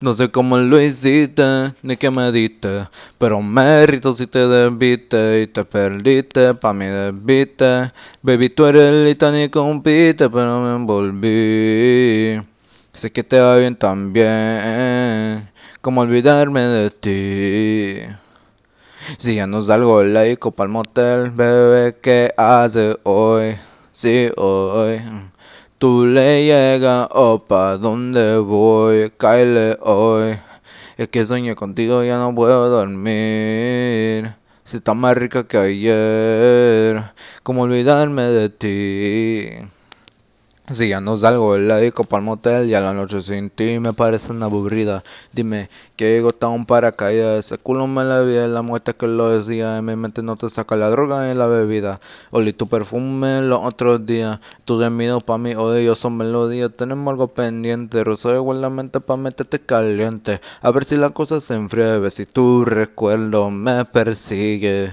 No sé cómo lo hiciste, ni qué me diste, pero mérito si te debiste y te perdiste, pa' mí debiste. Baby, tú eres lista ni compite, pero me envolví. Sé que te va bien también, como olvidarme de ti. Si ya no salgo laico pa'l motel, bebé, ¿qué hace hoy? Sí, hoy. Tú le llegas, ¿pa' ¿dónde voy? Caile hoy. Es que soñé contigo, ya no puedo dormir. Si está más rica que ayer, como olvidarme de ti? Si ya no salgo del ladico para motel y a la noche sin ti me parecen aburrida. Dime, que llegó tan paracaídas. Ese culo me la vi la muerte que lo decía. En mi mente no te saca la droga ni la bebida. Olí tu perfume los otros días. Tu miedo pa' mí yo son melodías. Tenemos algo pendiente. Rosa igual la mente pa' meterte caliente. A ver si la cosa se enfrieve. Si tu recuerdo me persigue.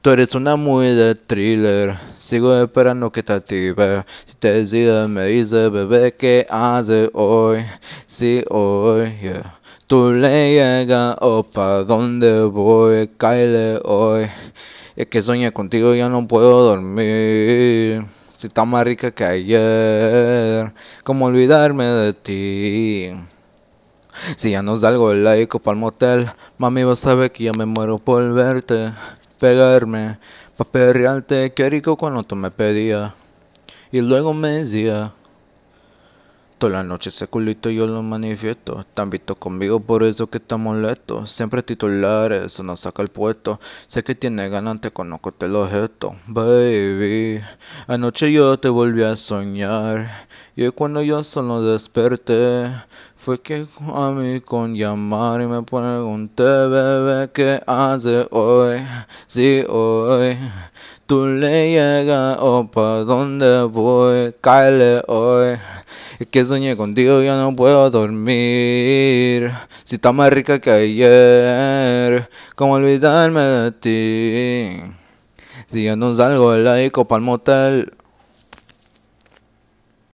Tú eres una muy de thriller, sigo esperando que te active. Si te decides, me dice, bebé, ¿qué hace hoy? Si hoy, Tú le llegas, o oh, pa' dónde voy, caile hoy. Es que soñé contigo, ya no puedo dormir. Si está más rica que ayer, Cómo olvidarme de ti. Si ya no salgo el laico pa'l motel, mami vos sabes que ya me muero por verte pegarme, pa' perrearte, qué rico cuando tú me pedías. Y luego me decía, toda la noche ese culito yo lo manifiesto, tan visto conmigo por eso que estamos molesto, siempre titulares, no saca el puesto, sé que tiene ganas, te conozco, te lo baby, anoche yo te volví a soñar, y cuando yo solo desperté, fue que a mí con llamar y me pregunté, bebé, ¿qué hace hoy? Si hoy tú le llegas o oh, para dónde voy, cáele hoy. Es que soñé contigo, ya no puedo dormir. Si está más rica que ayer, ¿cómo olvidarme de ti? Si yo no salgo de laico el motel.